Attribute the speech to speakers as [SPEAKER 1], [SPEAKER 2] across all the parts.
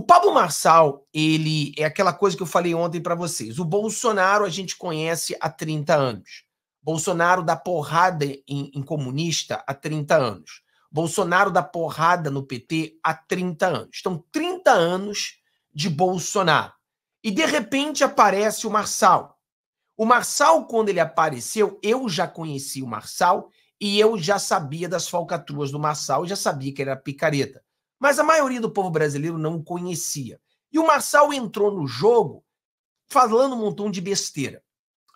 [SPEAKER 1] O Pablo Marçal, ele é aquela coisa que eu falei ontem para vocês. O Bolsonaro a gente conhece há 30 anos. Bolsonaro dá porrada em, em comunista há 30 anos. Bolsonaro dá porrada no PT há 30 anos. Estão 30 anos de Bolsonaro. E de repente aparece o Marçal. O Marçal, quando ele apareceu, eu já conheci o Marçal e eu já sabia das falcatruas do Marçal, já sabia que ele era picareta. Mas a maioria do povo brasileiro não conhecia. E o Marçal entrou no jogo falando um montão de besteira.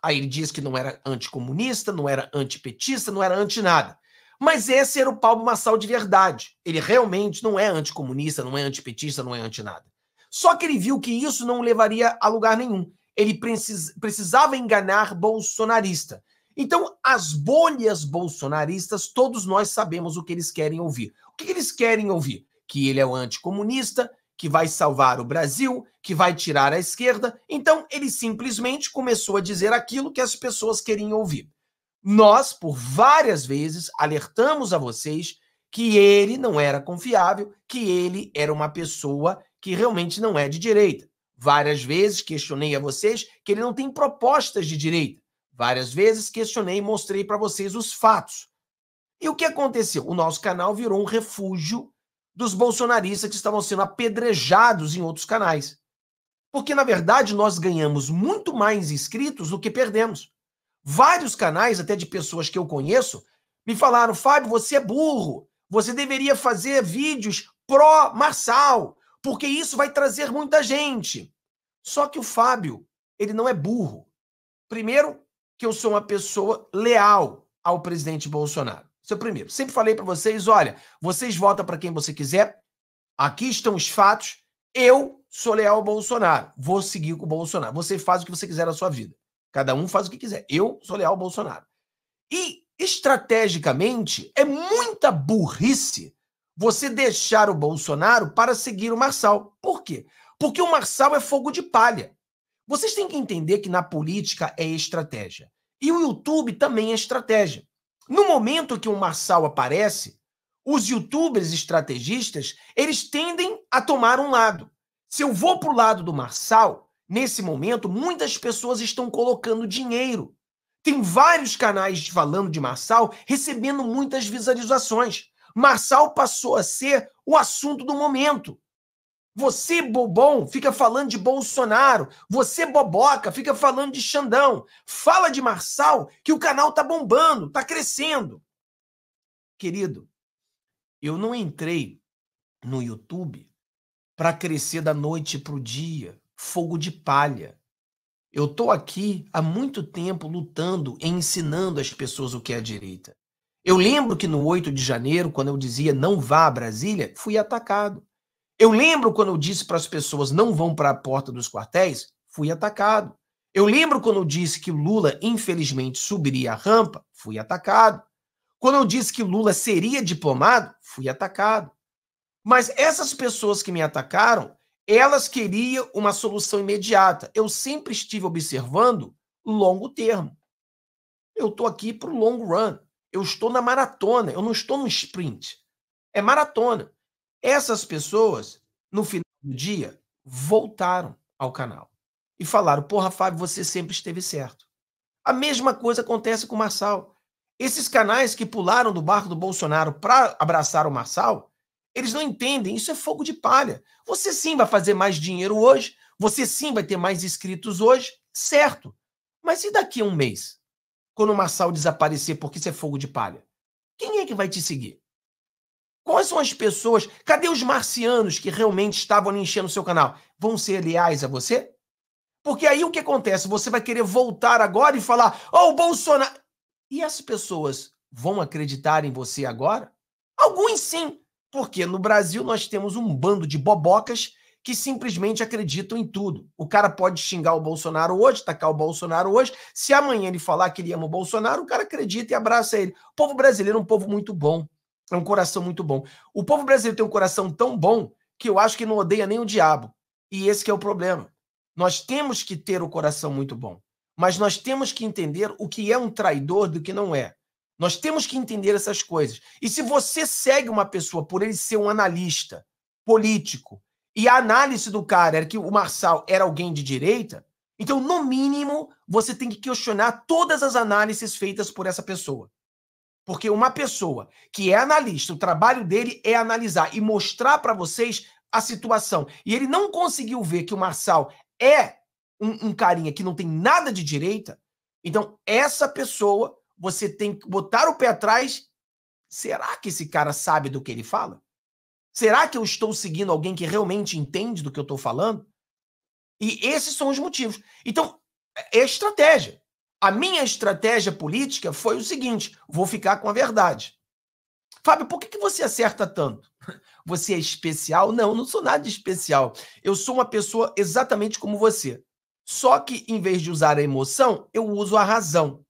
[SPEAKER 1] Aí ele diz que não era anticomunista, não era antipetista, não era anti-nada. Mas esse era o Paulo Marçal de verdade. Ele realmente não é anticomunista, não é antipetista, não é anti-nada. Só que ele viu que isso não levaria a lugar nenhum. Ele precisava enganar bolsonarista. Então, as bolhas bolsonaristas, todos nós sabemos o que eles querem ouvir. O que eles querem ouvir? que ele é o anticomunista, que vai salvar o Brasil, que vai tirar a esquerda. Então, ele simplesmente começou a dizer aquilo que as pessoas queriam ouvir. Nós, por várias vezes, alertamos a vocês que ele não era confiável, que ele era uma pessoa que realmente não é de direita. Várias vezes questionei a vocês que ele não tem propostas de direita. Várias vezes questionei e mostrei para vocês os fatos. E o que aconteceu? O nosso canal virou um refúgio dos bolsonaristas que estavam sendo apedrejados em outros canais. Porque, na verdade, nós ganhamos muito mais inscritos do que perdemos. Vários canais, até de pessoas que eu conheço, me falaram: Fábio, você é burro, você deveria fazer vídeos pró-Marçal, porque isso vai trazer muita gente. Só que o Fábio, ele não é burro. Primeiro, que eu sou uma pessoa leal ao presidente Bolsonaro. Seu primeiro. Sempre falei para vocês, olha, vocês votam para quem você quiser. Aqui estão os fatos. Eu sou leal ao Bolsonaro. Vou seguir com o Bolsonaro. Você faz o que você quiser na sua vida. Cada um faz o que quiser. Eu sou leal ao Bolsonaro. E estrategicamente é muita burrice você deixar o Bolsonaro para seguir o Marçal. Por quê? Porque o Marçal é fogo de palha. Vocês têm que entender que na política é estratégia. E o YouTube também é estratégia. No momento que o Marçal aparece, os youtubers estrategistas, eles tendem a tomar um lado. Se eu vou para o lado do Marçal, nesse momento, muitas pessoas estão colocando dinheiro. Tem vários canais falando de Marçal recebendo muitas visualizações. Marçal passou a ser o assunto do momento. Você, bobão, fica falando de Bolsonaro. Você, boboca, fica falando de Xandão. Fala de Marçal que o canal tá bombando, tá crescendo. Querido, eu não entrei no YouTube para crescer da noite para o dia, fogo de palha. Eu tô aqui há muito tempo lutando e ensinando as pessoas o que é a direita. Eu lembro que no 8 de janeiro, quando eu dizia não vá a Brasília, fui atacado. Eu lembro quando eu disse para as pessoas não vão para a porta dos quartéis, fui atacado. Eu lembro quando eu disse que Lula, infelizmente, subiria a rampa, fui atacado. Quando eu disse que Lula seria diplomado, fui atacado. Mas essas pessoas que me atacaram, elas queriam uma solução imediata. Eu sempre estive observando longo termo. Eu estou aqui para o long run. Eu estou na maratona, eu não estou no sprint. É maratona. Essas pessoas, no final do dia, voltaram ao canal e falaram: Porra, Fábio, você sempre esteve certo. A mesma coisa acontece com o Marçal. Esses canais que pularam do barco do Bolsonaro para abraçar o Marçal, eles não entendem, isso é fogo de palha. Você sim vai fazer mais dinheiro hoje, você sim vai ter mais inscritos hoje, certo. Mas e daqui a um mês? Quando o Marçal desaparecer porque isso é fogo de palha? Quem é que vai te seguir? Quais são as pessoas? Cadê os marcianos que realmente estavam enchendo o seu canal? Vão ser leais a você? Porque aí o que acontece? Você vai querer voltar agora e falar: "Oh, o Bolsonaro". E as pessoas vão acreditar em você agora? Alguns sim, porque no Brasil nós temos um bando de bobocas que simplesmente acreditam em tudo. O cara pode xingar o Bolsonaro hoje, tacar o Bolsonaro hoje. Se amanhã ele falar que ele ama o Bolsonaro, o cara acredita e abraça ele. O povo brasileiro é um povo muito bom. É um coração muito bom. O povo brasileiro tem um coração tão bom que eu acho que não odeia nem o diabo. E esse é o problema. Nós temos que ter o coração muito bom, mas nós temos que entender o que é um traidor do que não é. Nós temos que entender essas coisas. E se você segue uma pessoa por ele ser um analista político e a análise do cara era que o Marçal era alguém de direita, então, no mínimo, você tem que questionar todas as análises feitas por essa pessoa. Porque uma pessoa que é analista, o trabalho dele é analisar e mostrar para vocês a situação. E ele não conseguiu ver que o Marçal é um, um carinha que não tem nada de direita. Então, essa pessoa, você tem que botar o pé atrás. Será que esse cara sabe do que ele fala? Será que eu estou seguindo alguém que realmente entende do que eu estou falando? E esses são os motivos. Então, é, é estratégia. A minha estratégia política foi o seguinte: vou ficar com a verdade. Fábio, por que, que você acerta tanto? Você é especial? Não, não sou nada especial. Eu sou uma pessoa exatamente como você. Só que, em vez de usar a emoção, eu uso a razão.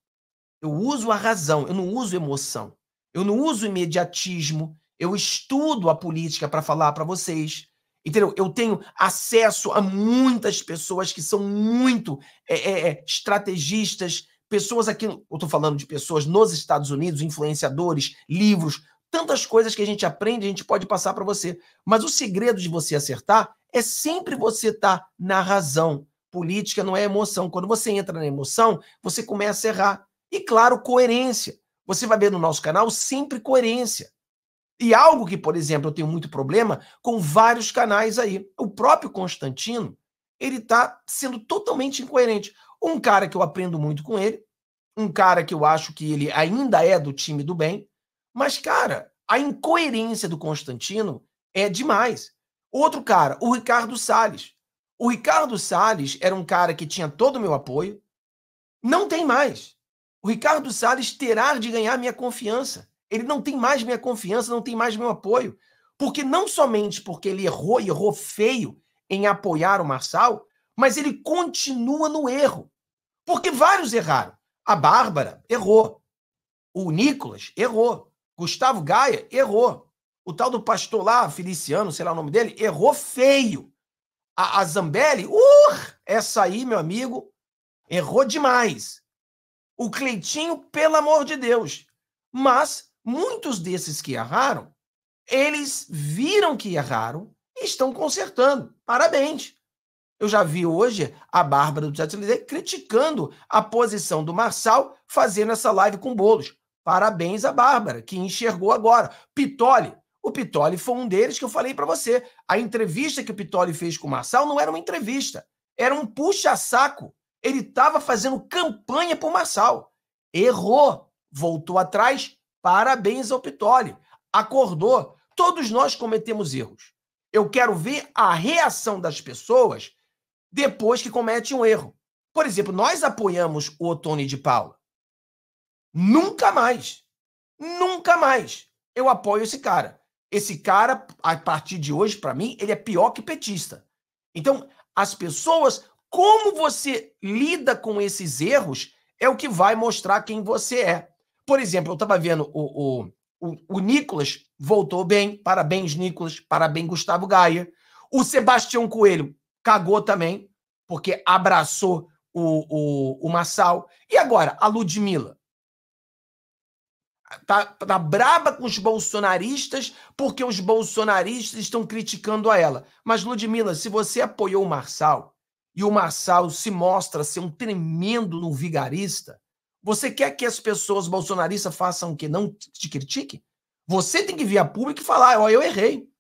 [SPEAKER 1] Eu uso a razão, eu não uso emoção. Eu não uso imediatismo. Eu estudo a política para falar para vocês. Entendeu? Eu tenho acesso a muitas pessoas que são muito é, é, é estrategistas, pessoas aqui. Eu estou falando de pessoas nos Estados Unidos, influenciadores, livros, tantas coisas que a gente aprende, a gente pode passar para você. Mas o segredo de você acertar é sempre você estar tá na razão. Política não é emoção. Quando você entra na emoção, você começa a errar. E claro, coerência. Você vai ver no nosso canal sempre coerência. E algo que, por exemplo, eu tenho muito problema com vários canais aí. O próprio Constantino, ele está sendo totalmente incoerente. Um cara que eu aprendo muito com ele, um cara que eu acho que ele ainda é do time do bem, mas, cara, a incoerência do Constantino é demais. Outro cara, o Ricardo Salles. O Ricardo Salles era um cara que tinha todo o meu apoio, não tem mais. O Ricardo Salles terá de ganhar minha confiança. Ele não tem mais minha confiança, não tem mais meu apoio. Porque não somente porque ele errou e errou feio em apoiar o Marçal, mas ele continua no erro. Porque vários erraram. A Bárbara errou. O Nicolas errou. Gustavo Gaia errou. O tal do pastor lá, Feliciano, sei lá o nome dele, errou feio. A, a Zambelli, uh, essa aí, meu amigo, errou demais. O Cleitinho, pelo amor de Deus. Mas Muitos desses que erraram, eles viram que erraram e estão consertando. Parabéns. Eu já vi hoje a Bárbara do Chatelier criticando a posição do Marçal fazendo essa live com bolos. Parabéns à Bárbara, que enxergou agora. Pitoli, o Pitoli foi um deles que eu falei para você. A entrevista que o Pitoli fez com o Marçal não era uma entrevista, era um puxa-saco. Ele estava fazendo campanha para o Marçal. Errou, voltou atrás, Parabéns ao Pitoli. Acordou. Todos nós cometemos erros. Eu quero ver a reação das pessoas depois que cometem um erro. Por exemplo, nós apoiamos o Otone de Paula. Nunca mais. Nunca mais eu apoio esse cara. Esse cara, a partir de hoje, para mim, ele é pior que petista. Então, as pessoas, como você lida com esses erros, é o que vai mostrar quem você é. Por exemplo, eu estava vendo o, o, o, o Nicolas voltou bem, parabéns, Nicolas, parabéns, Gustavo Gaia. O Sebastião Coelho cagou também, porque abraçou o, o, o Massal. E agora, a Ludmilla? Tá, tá braba com os bolsonaristas porque os bolsonaristas estão criticando a ela. Mas, Ludmilla, se você apoiou o Marçal e o Marçal se mostra ser um tremendo no vigarista, você quer que as pessoas bolsonaristas façam o que? Não te critique? Você tem que vir a público e falar: ó, eu errei.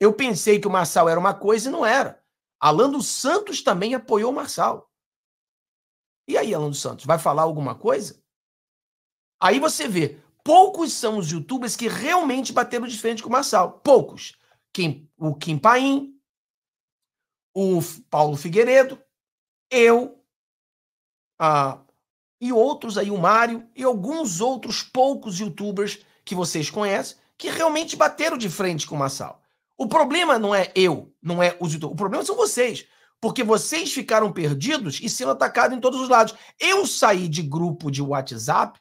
[SPEAKER 1] Eu pensei que o Marçal era uma coisa e não era. Alan dos Santos também apoiou o Marçal. E aí, Alan dos Santos, vai falar alguma coisa? Aí você vê, poucos são os youtubers que realmente bateram de frente com o Marçal. Poucos. Kim, o Kim Paim, o Paulo Figueiredo, eu, a e outros aí, o Mário e alguns outros poucos youtubers que vocês conhecem que realmente bateram de frente com o Massal. O problema não é eu, não é os youtubers, o problema são vocês, porque vocês ficaram perdidos e sendo atacados em todos os lados. Eu saí de grupo de WhatsApp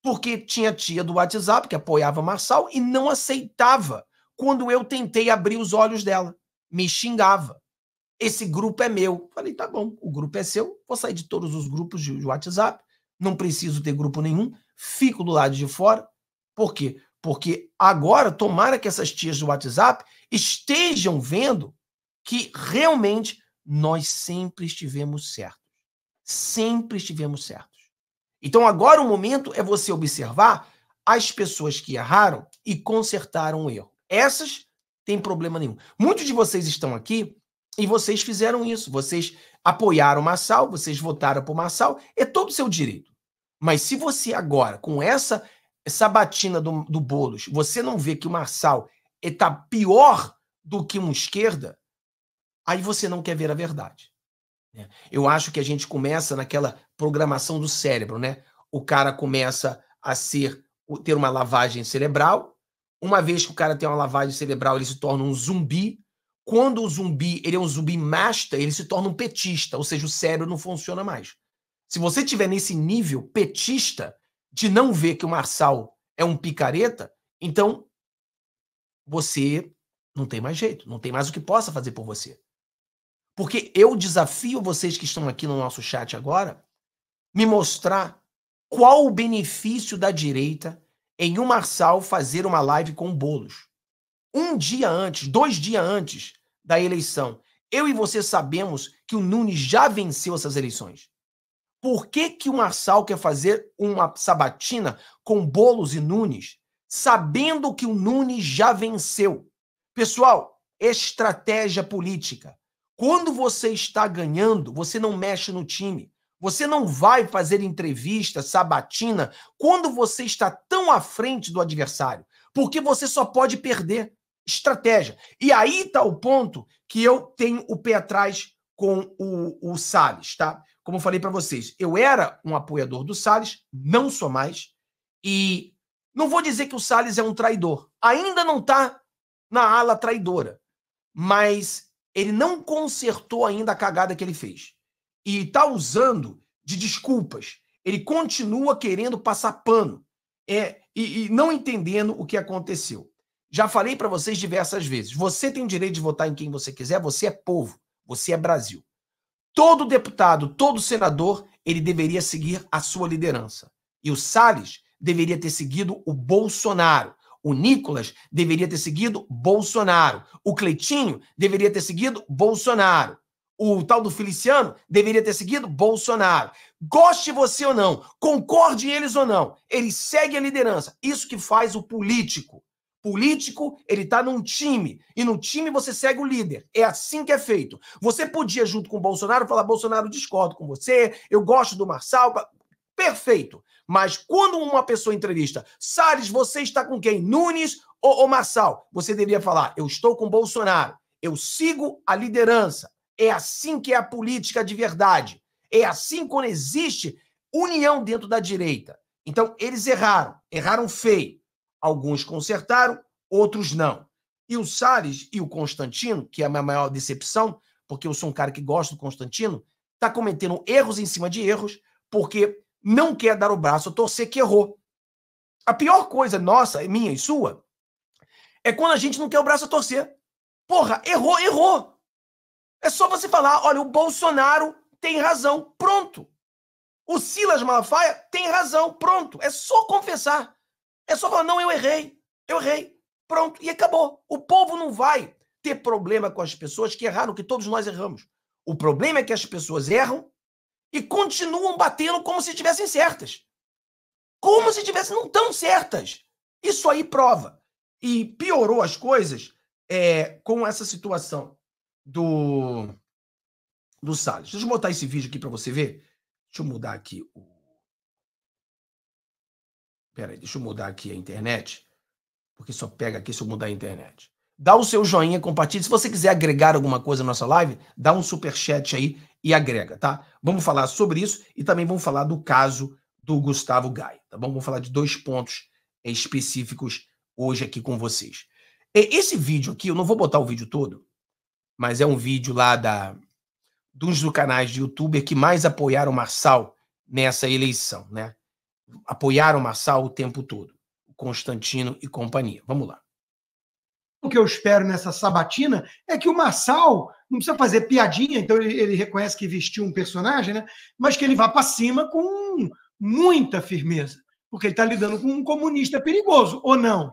[SPEAKER 1] porque tinha tia do WhatsApp que apoiava Marçal e não aceitava quando eu tentei abrir os olhos dela. Me xingava. Esse grupo é meu. Falei, tá bom, o grupo é seu, vou sair de todos os grupos de WhatsApp não preciso ter grupo nenhum, fico do lado de fora. Por quê? Porque agora, tomara que essas tias do WhatsApp estejam vendo que realmente nós sempre estivemos certos. Sempre estivemos certos. Então, agora o momento é você observar as pessoas que erraram e consertaram o erro. Essas tem problema nenhum. Muitos de vocês estão aqui e vocês fizeram isso. Vocês apoiaram o Massal, vocês votaram por Massal, é todo o seu direito. Mas se você agora, com essa sabatina do, do Boulos, você não vê que o Marçal está pior do que um esquerda, aí você não quer ver a verdade. Né? Eu acho que a gente começa naquela programação do cérebro, né? O cara começa a ser ter uma lavagem cerebral. Uma vez que o cara tem uma lavagem cerebral, ele se torna um zumbi. Quando o zumbi ele é um zumbi master, ele se torna um petista, ou seja, o cérebro não funciona mais. Se você tiver nesse nível petista de não ver que o Marçal é um picareta, então você não tem mais jeito, não tem mais o que possa fazer por você. Porque eu desafio vocês que estão aqui no nosso chat agora me mostrar qual o benefício da direita em o Marçal fazer uma live com bolos. Um dia antes, dois dias antes da eleição, eu e você sabemos que o Nunes já venceu essas eleições. Por que, que o Marçal quer fazer uma sabatina com Bolos e Nunes, sabendo que o Nunes já venceu? Pessoal, estratégia política. Quando você está ganhando, você não mexe no time. Você não vai fazer entrevista, sabatina, quando você está tão à frente do adversário, porque você só pode perder estratégia. E aí está o ponto que eu tenho o pé atrás com o, o Salles, tá? Como eu falei para vocês, eu era um apoiador do Salles, não sou mais, e não vou dizer que o Salles é um traidor. Ainda não está na ala traidora, mas ele não consertou ainda a cagada que ele fez. E está usando de desculpas. Ele continua querendo passar pano é, e, e não entendendo o que aconteceu. Já falei para vocês diversas vezes: você tem o direito de votar em quem você quiser, você é povo, você é Brasil. Todo deputado, todo senador, ele deveria seguir a sua liderança. E o Salles deveria ter seguido o Bolsonaro. O Nicolas deveria ter seguido Bolsonaro. O Cleitinho deveria ter seguido Bolsonaro. O tal do Feliciano deveria ter seguido Bolsonaro. Goste você ou não, concorde eles ou não, ele segue a liderança. Isso que faz o político. Político, ele está num time. E no time você segue o líder. É assim que é feito. Você podia, junto com o Bolsonaro, falar: Bolsonaro, discordo com você, eu gosto do Marçal. Perfeito. Mas quando uma pessoa entrevista, Salles, você está com quem? Nunes ou, ou Marçal? Você deveria falar: eu estou com Bolsonaro. Eu sigo a liderança. É assim que é a política de verdade. É assim quando existe união dentro da direita. Então, eles erraram. Erraram feio. Alguns consertaram, outros não. E o Salles e o Constantino, que é a minha maior decepção, porque eu sou um cara que gosta do Constantino, está cometendo erros em cima de erros, porque não quer dar o braço a torcer que errou. A pior coisa nossa, minha e sua, é quando a gente não quer o braço a torcer. Porra, errou, errou. É só você falar, olha, o Bolsonaro tem razão, pronto. O Silas Malafaia tem razão, pronto. É só confessar. É só falar, não, eu errei, eu errei. Pronto, e acabou. O povo não vai ter problema com as pessoas que erraram, que todos nós erramos. O problema é que as pessoas erram e continuam batendo como se estivessem certas. Como se estivessem não tão certas. Isso aí prova. E piorou as coisas é, com essa situação do, do Salles. Deixa eu botar esse vídeo aqui para você ver. Deixa eu mudar aqui o. Peraí, deixa eu mudar aqui a internet, porque só pega aqui se eu mudar a internet. Dá o seu joinha, compartilha. Se você quiser agregar alguma coisa na nossa live, dá um super chat aí e agrega, tá? Vamos falar sobre isso e também vamos falar do caso do Gustavo Gai, tá bom? Vamos falar de dois pontos específicos hoje aqui com vocês. Esse vídeo aqui, eu não vou botar o vídeo todo, mas é um vídeo lá da dos canais de youtuber que mais apoiaram o Marçal nessa eleição, né? apoiaram Massal o tempo todo, Constantino e companhia. Vamos lá. O que eu espero nessa sabatina é que o Massal não precisa fazer
[SPEAKER 2] piadinha, então ele, ele reconhece que vestiu um personagem, né? mas que ele vá para cima com muita firmeza, porque ele está lidando com um comunista perigoso, ou não?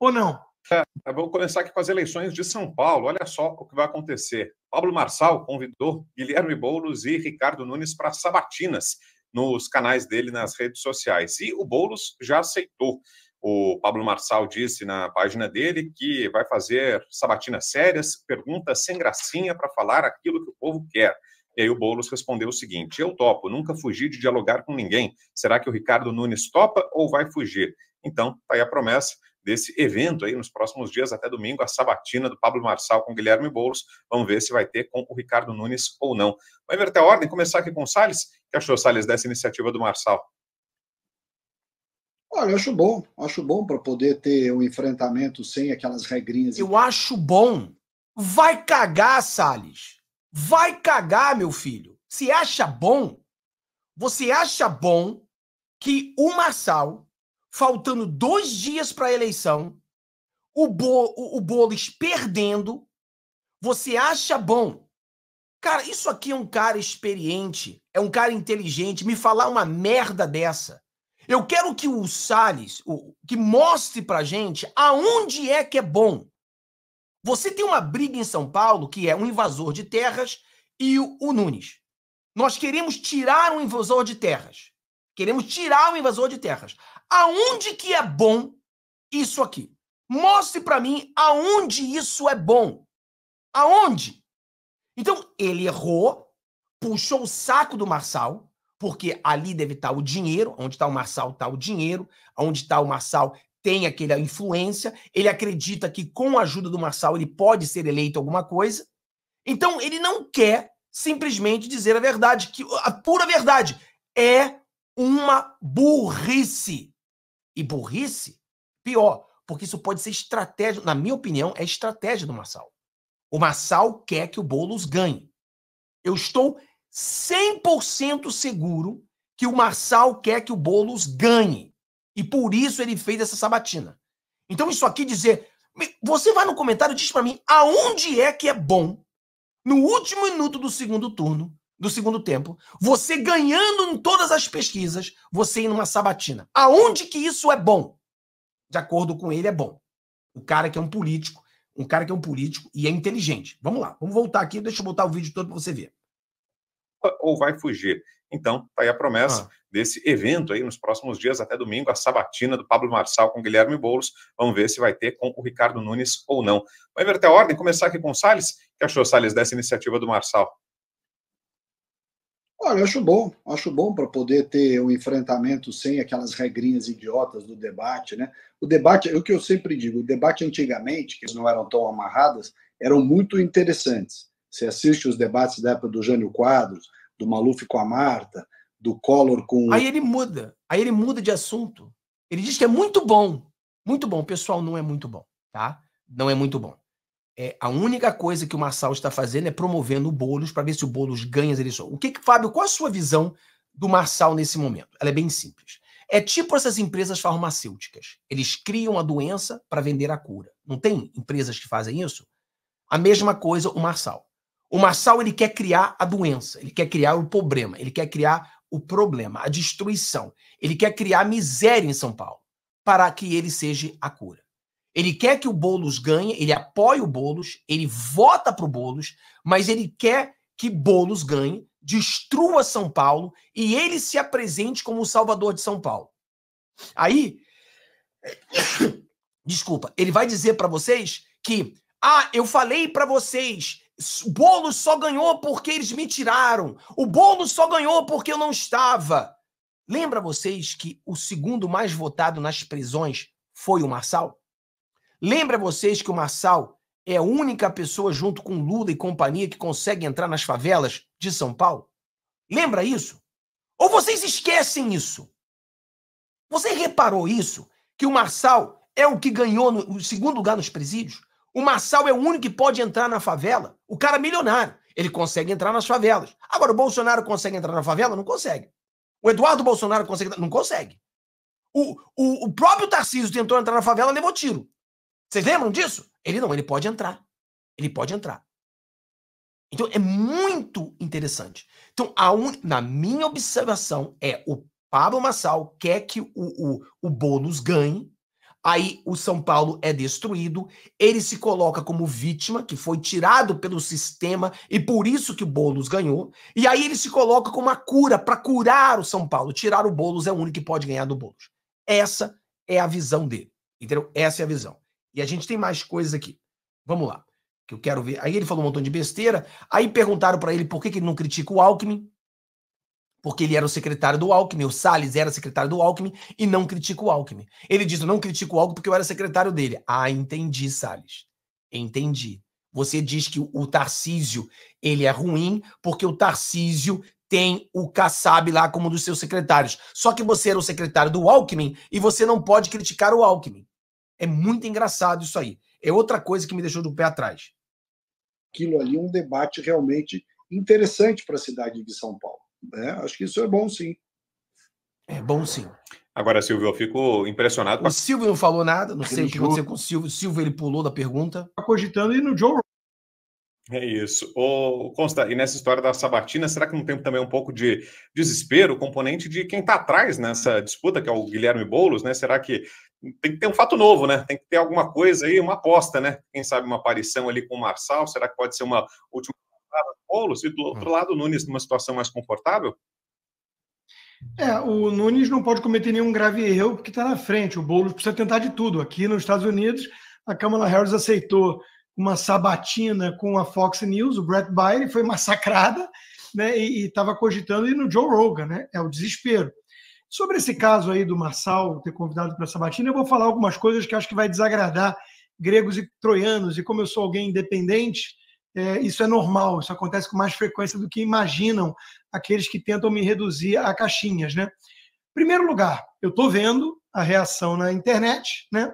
[SPEAKER 2] Ou não?
[SPEAKER 3] É, vamos começar aqui com as eleições de São Paulo. Olha só o que vai acontecer. Pablo Marçal convidou Guilherme Boulos e Ricardo Nunes para sabatinas nos canais dele nas redes sociais. E o Boulos já aceitou. O Pablo Marçal disse na página dele que vai fazer sabatinas sérias, perguntas sem gracinha para falar aquilo que o povo quer. E aí o Boulos respondeu o seguinte: Eu topo, nunca fugi de dialogar com ninguém. Será que o Ricardo Nunes topa ou vai fugir? Então, tá aí a promessa desse evento aí nos próximos dias, até domingo, a sabatina do Pablo Marçal com Guilherme Boulos. Vamos ver se vai ter com o Ricardo Nunes ou não. Vai inverter a ordem, começar aqui com o Salles. O que achou, Salles, dessa iniciativa do Marçal?
[SPEAKER 2] Olha, eu acho bom. Acho bom para poder ter um enfrentamento
[SPEAKER 1] sem aquelas regrinhas. Eu acho bom. Vai cagar, Salles. Vai cagar, meu filho. Se acha bom, você acha bom que o Marçal faltando dois dias para a eleição, o, Bo, o, o Boulos perdendo, você acha bom. Cara, isso aqui é um cara experiente, é um cara inteligente. Me falar uma merda dessa. Eu quero que o Salles, o, que mostre pra gente aonde é que é bom. Você tem uma briga em São Paulo que é um invasor de terras e o, o Nunes. Nós queremos tirar um invasor de terras. Queremos tirar o invasor de terras aonde que é bom isso aqui? Mostre para mim aonde isso é bom. Aonde? Então, ele errou, puxou o saco do Marçal, porque ali deve estar tá o dinheiro, onde está o Marçal está o dinheiro, onde está o Marçal tem aquela influência, ele acredita que com a ajuda do Marçal ele pode ser eleito alguma coisa. Então, ele não quer simplesmente dizer a verdade, que a pura verdade é uma burrice e burrice, pior, porque isso pode ser estratégia, na minha opinião, é estratégia do Marçal. O Marçal quer que o Boulos ganhe. Eu estou 100% seguro que o Marçal quer que o Boulos ganhe. E por isso ele fez essa sabatina. Então isso aqui dizer, você vai no comentário e diz para mim aonde é que é bom no último minuto do segundo turno do segundo tempo, você ganhando em todas as pesquisas, você ir numa sabatina. Aonde que isso é bom? De acordo com ele, é bom. O cara que é um político, um cara que é um político e é inteligente. Vamos lá, vamos voltar aqui, deixa eu botar o vídeo todo para você ver.
[SPEAKER 3] Ou vai fugir. Então, tá aí a promessa ah. desse evento aí nos próximos dias, até domingo, a sabatina do Pablo Marçal com Guilherme Boulos. Vamos ver se vai ter com o Ricardo Nunes ou não. Vai inverter a ordem, começar aqui com o Salles. O que achou, Salles, dessa iniciativa do Marçal?
[SPEAKER 2] Olha, eu acho bom, acho bom para poder ter um enfrentamento sem aquelas regrinhas idiotas do debate, né? O debate, é o que eu sempre digo, o debate antigamente, que não eram tão amarradas, eram muito interessantes. Você assiste os debates da época do Jânio Quadros, do Maluf com a Marta, do Collor com. Aí ele
[SPEAKER 1] muda, aí ele muda de assunto. Ele diz que é muito bom, muito bom. Pessoal, não é muito bom, tá? Não é muito bom é, a única coisa que o Marçal está fazendo é promovendo o Boulos para ver se o Boulos ganha as eleições. O que, que, Fábio, qual a sua visão do Marçal nesse momento? Ela é bem simples. É tipo essas empresas farmacêuticas. Eles criam a doença para vender a cura. Não tem empresas que fazem isso? A mesma coisa o Marçal. O Marçal ele quer criar a doença, ele quer criar o problema, ele quer criar o problema, a destruição. Ele quer criar miséria em São Paulo para que ele seja a cura. Ele quer que o Boulos ganhe, ele apoia o Boulos, ele vota para o Boulos, mas ele quer que Boulos ganhe, destrua São Paulo e ele se apresente como o salvador de São Paulo. Aí, desculpa, ele vai dizer para vocês que, ah, eu falei para vocês o Boulos só ganhou porque eles me tiraram. O Boulos só ganhou porque eu não estava. Lembra vocês que o segundo mais votado nas prisões foi o Marçal? Lembra vocês que o Marçal é a única pessoa junto com Lula e companhia que consegue entrar nas favelas de São Paulo? Lembra isso? Ou vocês esquecem isso? Você reparou isso? Que o Marçal é o que ganhou no, o segundo lugar nos presídios? O Marçal é o único que pode entrar na favela. O cara é milionário. Ele consegue entrar nas favelas. Agora, o Bolsonaro consegue entrar na favela? Não consegue. O Eduardo Bolsonaro consegue. Não consegue. O, o, o próprio Tarcísio tentou entrar na favela, levou tiro. Vocês lembram disso? Ele não, ele pode entrar. Ele pode entrar. Então é muito interessante. Então, un... na minha observação, é o Pablo Massal quer que o, o, o bônus ganhe. Aí o São Paulo é destruído, ele se coloca como vítima, que foi tirado pelo sistema e por isso que o Boulos ganhou. E aí ele se coloca como a cura para curar o São Paulo. Tirar o Boulos é o único que pode ganhar do Boulos. Essa é a visão dele. Entendeu? Essa é a visão. E a gente tem mais coisas aqui. Vamos lá, que eu quero ver. Aí ele falou um montão de besteira. Aí perguntaram para ele por que, que ele não critica o Alckmin. Porque ele era o secretário do Alckmin, o Salles era secretário do Alckmin e não critica o Alckmin. Ele diz: Eu não critico o Alckmin porque eu era secretário dele. Ah, entendi, Salles. Entendi. Você diz que o Tarcísio ele é ruim porque o Tarcísio tem o Kassab lá como um dos seus secretários. Só que você era o secretário do Alckmin e você não pode criticar o Alckmin. É muito engraçado isso aí. É outra coisa que me deixou do pé atrás. Aquilo ali é um debate realmente
[SPEAKER 2] interessante para a cidade de São Paulo. Né? Acho que isso é bom, sim. É bom,
[SPEAKER 3] sim. Agora, Silvio, eu fico impressionado. O
[SPEAKER 1] Silvio não falou nada, não sei o que aconteceu com o Silvio. O Silvio ele pulou da pergunta. Está cogitando ir no Joe
[SPEAKER 3] é isso. O Consta, e nessa história da Sabatina, será que não tem também um pouco de desespero, componente de quem está atrás nessa disputa, que é o Guilherme Boulos, né? Será que tem que ter um fato novo, né? Tem que ter alguma coisa aí, uma aposta, né? Quem sabe uma aparição ali com o Marçal, será que pode ser uma última Boulos e do outro hum. lado o Nunes numa situação mais confortável?
[SPEAKER 2] É, o Nunes não pode cometer nenhum grave erro porque está na frente. O Boulos precisa tentar de tudo. Aqui nos Estados Unidos, a Kamala Harris aceitou uma sabatina com a Fox News, o Brett Byrne foi massacrada né, e estava cogitando ir no Joe Rogan. Né? É o desespero. Sobre esse caso aí do Marçal ter convidado para essa batina, eu vou falar algumas coisas que acho que vai desagradar gregos e troianos. E como eu sou alguém independente, é, isso é normal, isso acontece com mais frequência do que imaginam aqueles que tentam me reduzir a caixinhas, né? Primeiro lugar, eu estou vendo a reação na internet, né,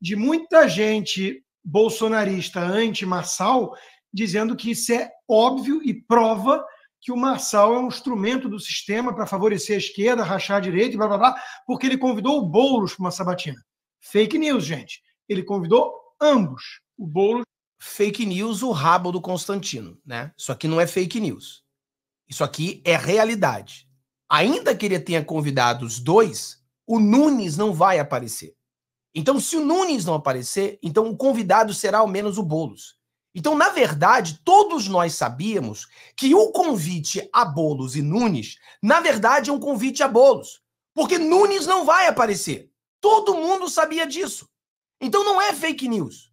[SPEAKER 2] de muita gente bolsonarista anti-Marçal dizendo que isso é óbvio e prova que o Marçal é um instrumento do sistema para favorecer a esquerda, rachar a direita e blá blá blá, porque ele convidou o Boulos para uma sabatina. Fake news, gente. Ele convidou
[SPEAKER 1] ambos. O Boulos. Fake news, o rabo do Constantino, né? Isso aqui não é fake news. Isso aqui é realidade. Ainda que ele tenha convidado os dois, o Nunes não vai aparecer. Então, se o Nunes não aparecer, então o convidado será ao menos o Boulos. Então, na verdade, todos nós sabíamos que o convite a Bolos e Nunes, na verdade, é um convite a Bolos, porque Nunes não vai aparecer. Todo mundo sabia disso. Então não é fake news.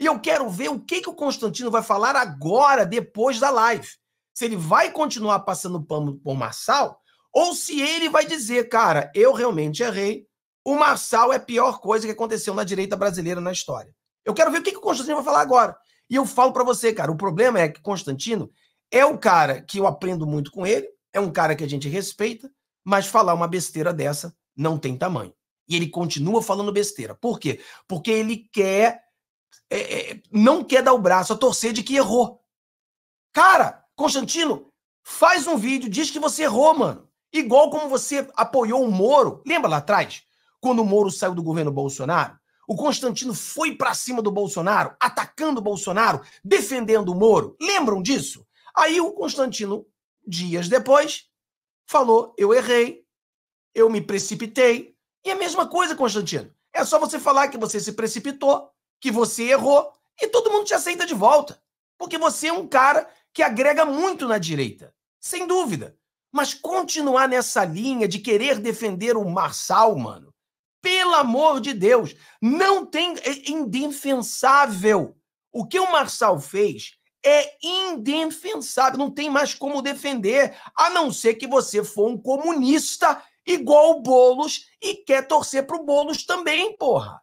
[SPEAKER 1] E eu quero ver o que, que o Constantino vai falar agora, depois da live. Se ele vai continuar passando pano por Marçal, ou se ele vai dizer, cara, eu realmente errei, o Marçal é a pior coisa que aconteceu na direita brasileira na história. Eu quero ver o que, que o Constantino vai falar agora. E eu falo para você, cara, o problema é que Constantino é o cara que eu aprendo muito com ele, é um cara que a gente respeita, mas falar uma besteira dessa não tem tamanho. E ele continua falando besteira. Por quê? Porque ele quer. É, é, não quer dar o braço a torcer de que errou. Cara, Constantino, faz um vídeo, diz que você errou, mano. Igual como você apoiou o Moro. Lembra lá atrás? Quando o Moro saiu do governo Bolsonaro? O Constantino foi para cima do Bolsonaro, atacando o Bolsonaro, defendendo o Moro. Lembram disso? Aí o Constantino, dias depois, falou: eu errei, eu me precipitei. E a mesma coisa, Constantino. É só você falar que você se precipitou, que você errou, e todo mundo te aceita de volta. Porque você é um cara que agrega muito na direita, sem dúvida. Mas continuar nessa linha de querer defender o Marçal, mano, pelo amor de Deus, não tem é indefensável. O que o Marçal fez é indefensável, não tem mais como defender, a não ser que você for um comunista igual o Bolos e quer torcer pro Bolos também, porra.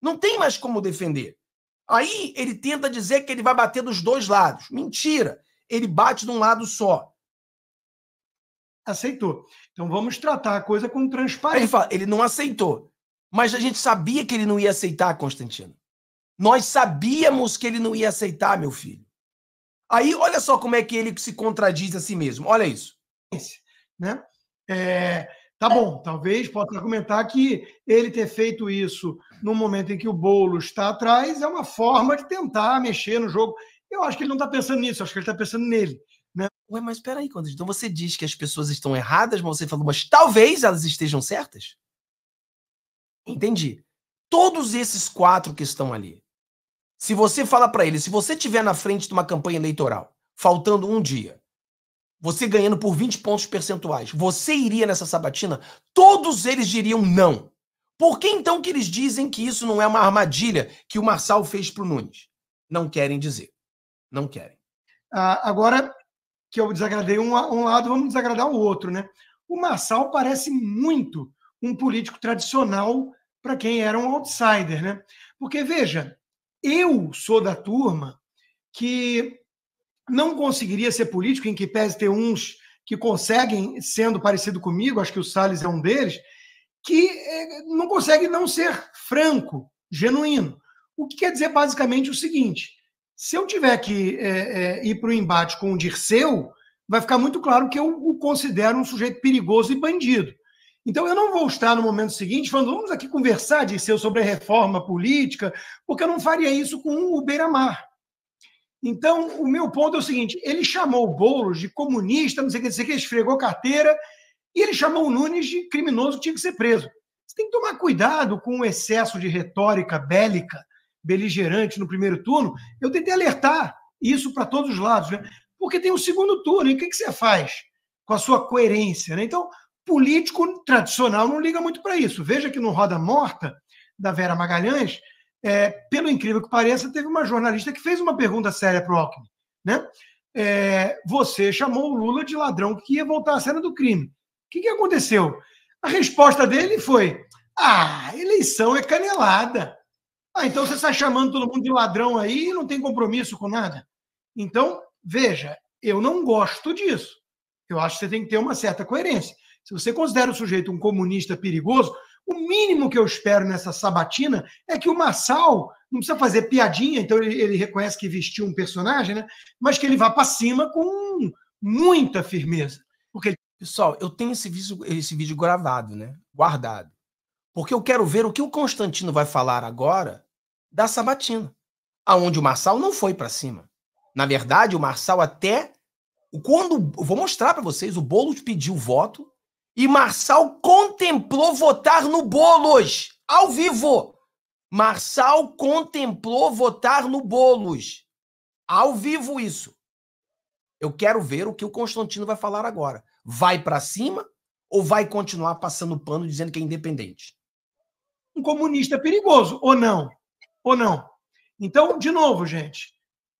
[SPEAKER 1] Não tem mais como defender. Aí ele tenta dizer que ele vai bater dos dois lados. Mentira. Ele bate de um lado só aceitou. Então vamos tratar a coisa com transparência. Ele fala, ele não aceitou. Mas a gente sabia que ele não ia aceitar, Constantino. Nós sabíamos que ele não ia aceitar, meu filho. Aí olha só como é que ele se contradiz a si mesmo. Olha isso. Né? É, tá bom,
[SPEAKER 2] talvez possa argumentar que ele ter feito isso no momento em que o bolo está atrás é uma forma de tentar mexer no jogo. Eu acho que ele não está pensando nisso, acho que ele está pensando nele.
[SPEAKER 1] Ué, mas peraí, quando então você diz que as pessoas estão erradas, mas você falou, mas talvez elas estejam certas? Entendi. Todos esses quatro que estão ali, se você fala para eles, se você tiver na frente de uma campanha eleitoral, faltando um dia, você ganhando por 20 pontos percentuais, você iria nessa sabatina? Todos eles diriam não. Por que então que eles dizem que isso não é uma armadilha que o Marçal fez para Nunes? Não querem dizer. Não querem. Ah, agora,
[SPEAKER 2] que eu desagradei um, um lado, vamos desagradar o outro, né? O Massal parece muito um político tradicional para quem era um outsider, né? Porque, veja, eu sou da turma que não conseguiria ser político, em que pese ter uns que conseguem, sendo parecido comigo, acho que o Salles é um deles, que é, não consegue não ser franco, genuíno. O que quer dizer basicamente o seguinte: se eu tiver que é, é, ir para o embate com o Dirceu, vai ficar muito claro que eu o considero um sujeito perigoso e bandido. Então, eu não vou estar no momento seguinte falando, vamos aqui conversar, Dirceu, sobre a reforma política, porque eu não faria isso com o Beira-Mar. Então, o meu ponto é o seguinte: ele chamou o Boulos de comunista, não sei o que, não sei o que, esfregou carteira, e ele chamou o Nunes de criminoso que tinha que ser preso. Você tem que tomar cuidado com o excesso de retórica bélica beligerante no primeiro turno, eu tentei alertar isso para todos os lados, né? porque tem um segundo turno, e o que, que você faz com a sua coerência? Né? Então, político tradicional não liga muito para isso. Veja que no Roda Morta, da Vera Magalhães, é, pelo incrível que pareça, teve uma jornalista que fez uma pergunta séria para o Alckmin. Né? É, você chamou o Lula de ladrão que ia voltar à cena do crime. O que, que aconteceu? A resposta dele foi: ah, eleição é canelada. Ah, então você está chamando todo mundo de ladrão aí e não tem compromisso com nada. Então, veja, eu não gosto disso. Eu acho que você tem que ter uma certa coerência. Se você considera o sujeito um comunista perigoso, o mínimo que eu espero nessa sabatina é que o Massal não precisa fazer piadinha, então ele, ele reconhece que vestiu um personagem, né? mas que ele vá para cima com
[SPEAKER 1] muita firmeza. Porque... Pessoal, eu tenho esse vídeo, esse vídeo gravado, né? guardado. Porque eu quero ver o que o Constantino vai falar agora da Sabatina, aonde o Marçal não foi para cima. Na verdade, o Marçal até quando vou mostrar para vocês, o Bolos pediu voto e Marçal contemplou votar no Bolos ao vivo. Marçal contemplou votar no Bolos ao vivo isso. Eu quero ver o que o Constantino vai falar agora. Vai para cima ou vai continuar passando pano dizendo que é independente? um comunista perigoso, ou não? Ou não?
[SPEAKER 2] Então, de novo, gente,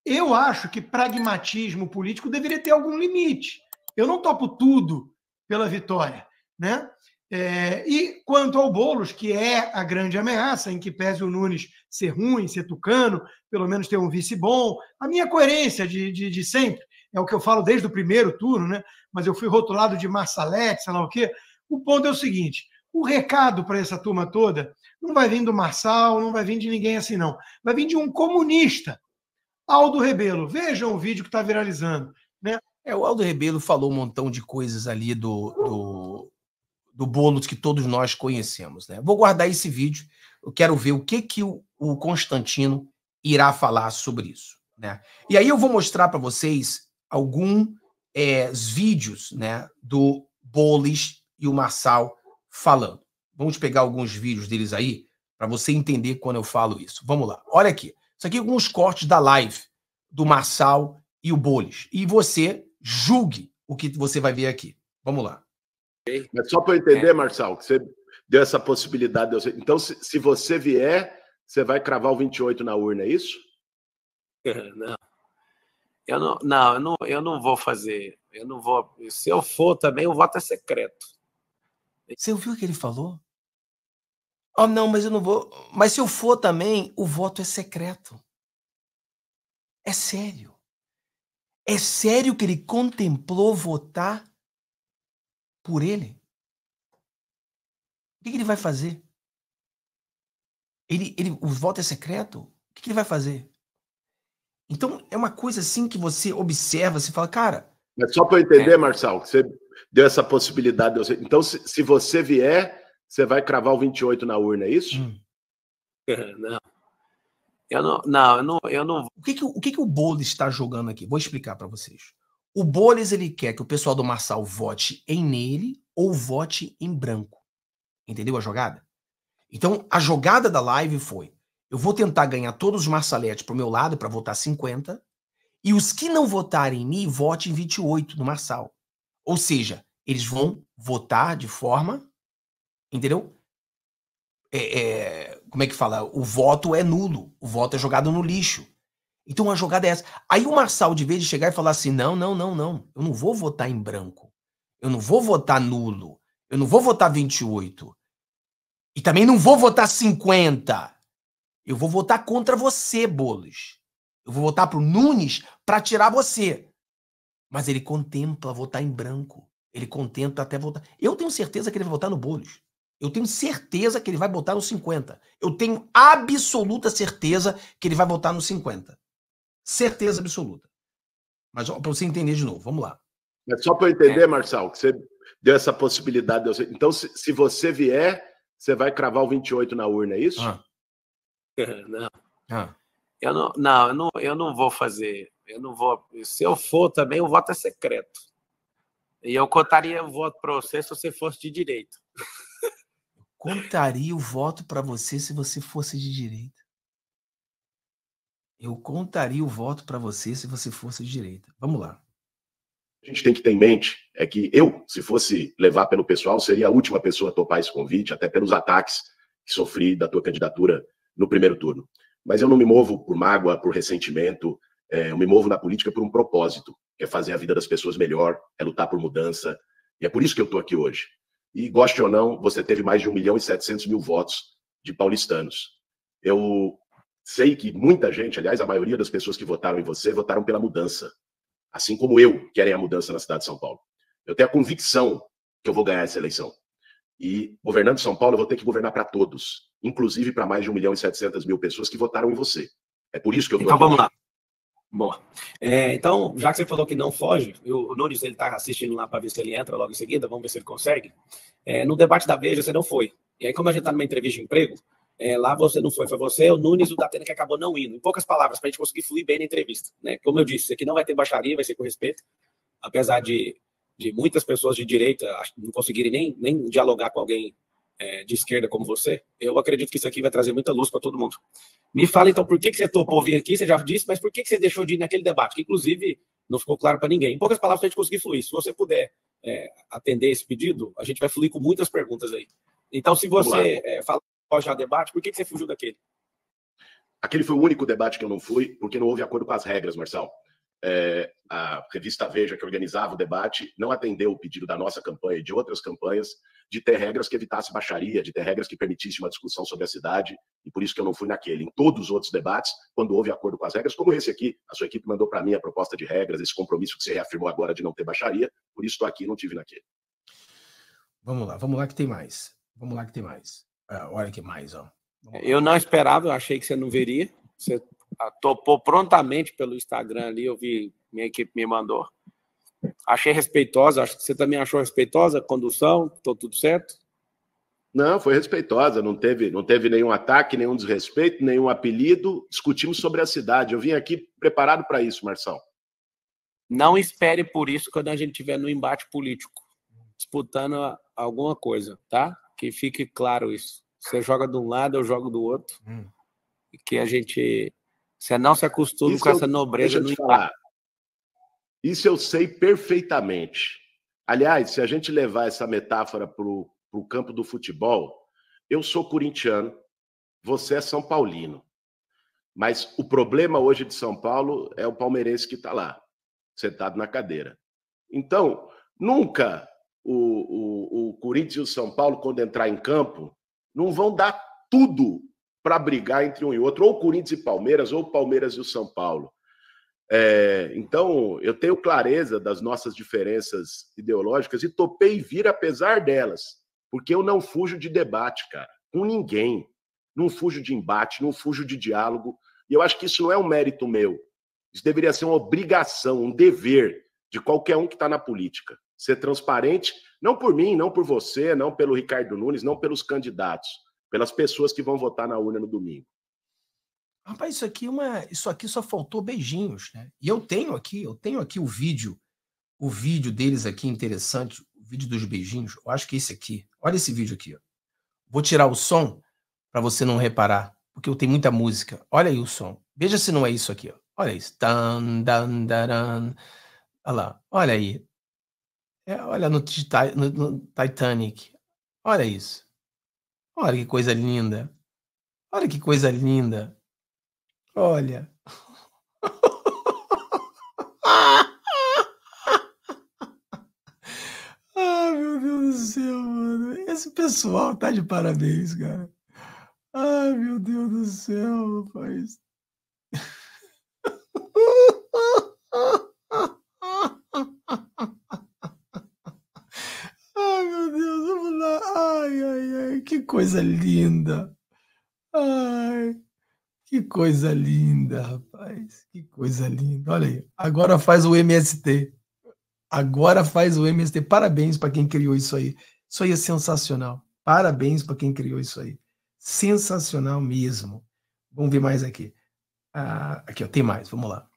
[SPEAKER 2] eu acho que pragmatismo político deveria ter algum limite. Eu não topo tudo pela vitória, né? É, e quanto ao Bolos, que é a grande ameaça, em que pese o Nunes ser ruim, ser tucano, pelo menos ter um vice bom, a minha coerência de, de, de sempre, é o que eu falo desde o primeiro turno, né? mas eu fui rotulado de Marçalete, sei lá o quê. O ponto é o seguinte: o recado para essa turma toda não vai vir do Marçal, não vai vir de ninguém assim, não. Vai vir de um comunista, Aldo Rebelo. Vejam o vídeo que está viralizando. Né?
[SPEAKER 1] É, o Aldo Rebelo falou um montão de coisas ali do, do, do Boulos que todos nós conhecemos. Né? Vou guardar esse vídeo. Eu quero ver o que, que o, o Constantino irá falar sobre isso. Né? E aí eu vou mostrar para vocês alguns é, eh, vídeos né, do Bolis e o Marçal falando. Vamos pegar alguns vídeos deles aí para você entender quando eu falo isso. Vamos lá. Olha aqui. Isso aqui é alguns cortes da live do Marçal e o Boles. E você julgue o que você vai ver aqui. Vamos lá.
[SPEAKER 4] Mas é só para eu entender, é. Marçal, que você deu essa possibilidade. eu... Então, se, se você vier, você vai cravar o 28 na urna, é
[SPEAKER 5] isso? É, não. Eu não, não, eu não, eu não vou fazer. Eu não vou. Se eu for também, o voto é secreto.
[SPEAKER 1] Você ouviu o que ele falou? Oh, não, mas eu não vou. Mas se eu for também, o voto é secreto. É sério. É sério que ele contemplou votar por ele? O que, que ele vai fazer? Ele, ele, o voto é secreto? O que, que ele vai fazer? Então, é uma coisa assim que você observa, você fala, cara.
[SPEAKER 4] Mas só para eu entender, é... que você deu essa possibilidade. Então, se, se você vier, você vai cravar o 28 na urna, é isso? Hum. É, não. Eu
[SPEAKER 5] não, não, eu não, eu não...
[SPEAKER 1] O, que, que, o que, que o Boulos está jogando aqui? Vou explicar para vocês. O Boulos ele quer que o pessoal do Marçal vote em nele ou vote em branco. Entendeu a jogada? Então, a jogada da live foi: eu vou tentar ganhar todos os Marçaletes pro meu lado para votar 50, e os que não votarem em mim votem 28 no Marçal. Ou seja, eles vão votar de forma Entendeu? É, é, como é que fala? O voto é nulo. O voto é jogado no lixo. Então a jogada é essa. Aí o Marçal, de vez de chegar e falar assim: não, não, não, não. Eu não vou votar em branco. Eu não vou votar nulo. Eu não vou votar 28. E também não vou votar 50. Eu vou votar contra você, Bolos. Eu vou votar pro Nunes para tirar você. Mas ele contempla votar em branco. Ele contempla até votar. Eu tenho certeza que ele vai votar no Bolos. Eu tenho certeza que ele vai botar no 50. Eu tenho absoluta certeza que ele vai botar no 50. Certeza absoluta. Mas para você entender de novo, vamos lá.
[SPEAKER 4] É só para eu entender, é. Marçal, que você deu essa possibilidade. De Então, se, se, você vier, você vai cravar o 28 na urna, é isso? Ah.
[SPEAKER 5] não. Ah. Eu não, não, eu não, eu não vou fazer. Eu não vou. Se eu for também, o voto é secreto. E eu contaria o voto para você se você fosse de direito.
[SPEAKER 1] contaria o voto para você se você fosse de direita. Eu contaria o voto para você se você fosse de direita. Vamos lá.
[SPEAKER 4] A gente tem que ter em mente é que eu, se fosse levar pelo pessoal, seria a última pessoa a topar esse convite, até pelos ataques que sofri da tua candidatura no primeiro turno. Mas eu não me movo por mágoa, por ressentimento, é, eu me movo na política por um propósito, que é fazer a vida das pessoas melhor, é lutar por mudança, e é por isso que eu estou aqui hoje. E, goste ou não, você teve mais de 1 milhão e 700 mil votos de paulistanos. Eu sei que muita gente, aliás, a maioria das pessoas que votaram em você, votaram pela mudança. Assim como eu, querem a mudança na cidade de São Paulo. Eu tenho a convicção que eu vou ganhar essa eleição. E, governando São Paulo, eu vou ter que governar para todos, inclusive para mais de 1 milhão e 700 mil pessoas que votaram em você. É por isso que eu tô Então aqui. vamos lá bom
[SPEAKER 5] É, então, já que você falou que não foge, eu, o Nunes está assistindo lá para ver se ele entra logo em seguida, vamos ver se ele consegue. É, no debate da Veja, você não foi. E aí, como a gente está numa entrevista de emprego, é, lá você não foi, foi você, o Nunes e o Datena que acabou não indo. Em poucas palavras, para a gente conseguir fluir bem na entrevista. Né? Como eu disse, isso aqui não vai ter baixaria, vai ser com respeito, apesar de, de muitas pessoas de direita não conseguirem nem, nem dialogar com alguém é, de esquerda como você, eu acredito que isso aqui vai trazer muita luz para todo mundo. Me fala então por que, que você topou vir aqui, você já disse, mas por que, que você deixou de ir naquele debate, que inclusive não ficou claro para ninguém. Em poucas palavras, a gente conseguir fluir. Se você puder é, atender esse pedido, a gente vai fluir com muitas perguntas aí. Então, se você é, fala já debate, por que, que você fugiu daquele? Aquele foi o único
[SPEAKER 4] debate que eu não fui, porque não houve acordo com as regras, Marcelo é, a revista Veja, que organizava o debate, não atendeu o pedido da nossa campanha e de outras campanhas de ter regras que evitasse baixaria, de ter regras que permitisse uma discussão sobre a cidade, e por isso que eu não fui naquele. Em todos os outros debates, quando houve acordo com as regras, como esse aqui, a sua equipe mandou para mim a proposta de regras, esse compromisso que você reafirmou agora de
[SPEAKER 5] não ter baixaria, por isso estou aqui não tive naquele.
[SPEAKER 1] Vamos lá, vamos lá que tem mais. Vamos lá que tem mais. Ah, olha que mais, ó.
[SPEAKER 5] Eu não esperava, eu achei que você não veria. Você ah, topou prontamente pelo Instagram ali, eu vi, minha equipe me mandou. Achei respeitosa, acho que você também achou respeitosa a condução, estou tudo certo?
[SPEAKER 4] Não, foi respeitosa, não teve, não teve nenhum ataque, nenhum desrespeito, nenhum apelido. Discutimos
[SPEAKER 5] sobre a cidade. Eu vim aqui preparado para isso, Marção. Não espere por isso quando a gente estiver no embate político, disputando alguma coisa, tá? Que fique claro isso. Você joga de um lado, eu jogo do outro. Hum. Que a gente você não se acostuma Isso com eu, essa nobreza no falar.
[SPEAKER 4] Isso eu sei perfeitamente. Aliás, se a gente levar essa metáfora para o campo do futebol, eu sou corintiano, você é São Paulino. Mas o problema hoje de São Paulo é o palmeirense que está lá, sentado na cadeira. Então, nunca o, o, o Corinthians e o São Paulo, quando entrar em campo, não vão dar tudo para brigar entre um e outro, ou Corinthians e Palmeiras, ou Palmeiras e o São Paulo. É, então, eu tenho clareza das nossas diferenças ideológicas e topei vir apesar delas, porque eu não fujo de debate, cara, com ninguém. Não fujo de embate, não fujo de diálogo. E eu acho que isso não é um mérito meu. Isso deveria ser uma obrigação, um dever de qualquer um que está na política. Ser transparente, não por mim, não por você, não pelo Ricardo Nunes, não pelos candidatos, pelas pessoas que vão votar na urna no domingo.
[SPEAKER 1] Rapaz, isso aqui, é uma, isso aqui só faltou beijinhos, né? E eu tenho aqui, eu tenho aqui o vídeo, o vídeo deles aqui interessante, o vídeo dos beijinhos. Eu acho que é esse aqui. Olha esse vídeo aqui. Ó. Vou tirar o som para você não reparar, porque eu tenho muita música. Olha aí o som. Veja se não é isso aqui. Ó. Olha isso. Dan, dan, daran. Olha lá. Olha aí. É, olha no, no, no Titanic. Olha isso. Olha que coisa linda. Olha que coisa linda. Olha. ah, meu Deus do céu, mano. Esse pessoal
[SPEAKER 2] tá de parabéns, cara. Ai, meu Deus do céu, rapaz. coisa linda.
[SPEAKER 1] Ai, que coisa linda, rapaz. Que coisa linda. Olha aí, agora faz o MST. Agora faz o MST. Parabéns para quem criou isso aí. Isso aí é sensacional. Parabéns para quem criou isso aí. Sensacional mesmo. Vamos ver mais aqui. Ah, aqui, ó, tem mais. Vamos lá.